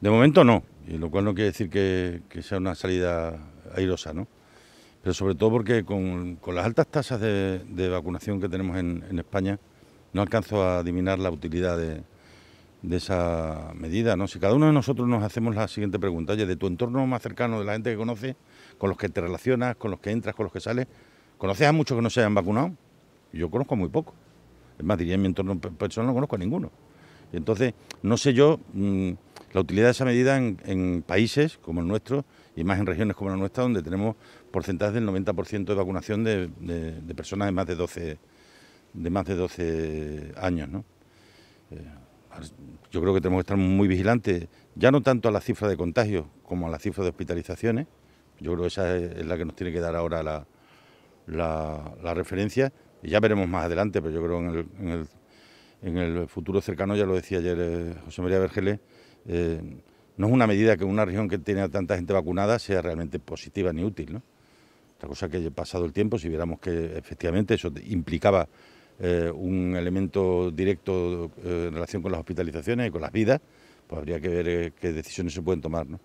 De momento no, y lo cual no quiere decir que, sea una salida airosa, ¿no? Pero sobre todo porque con, las altas tasas de, vacunación que tenemos en, España, no alcanzo a adivinar la utilidad de, esa medida, ¿no? Si cada uno de nosotros nos hacemos la siguiente pregunta, oye, de tu entorno más cercano, de la gente que conoces, con los que te relacionas, con los que entras, con los que sales, ¿conoces a muchos que no se hayan vacunado? Yo conozco muy poco. Es más, diría en mi entorno personal no conozco a ninguno. Y entonces, no sé yo mm, la utilidad de esa medida en, países como el nuestro y más en regiones como la nuestra, donde tenemos porcentajes del 90% de vacunación de, personas de más de 12, de más de 12 años. ¿no? Eh, yo creo que tenemos que estar muy vigilantes, ya no tanto a la cifra de contagios como a la cifra de hospitalizaciones. Yo creo que esa es, la que nos tiene que dar ahora la, la referencia y ya veremos más adelante, pero yo creo en el, en el, en el futuro cercano, ya lo decía ayer eh, José María Vergele. Eh, no es una medida que una región que tiene tanta gente vacunada sea realmente positiva ni útil. Otra cosa que pasado el tiempo, si viéramos que efectivamente eso implicaba eh, un elemento directo en relación con las hospitalizaciones y con las vidas, pues habría que ver qué decisiones se pueden tomar. ¿no?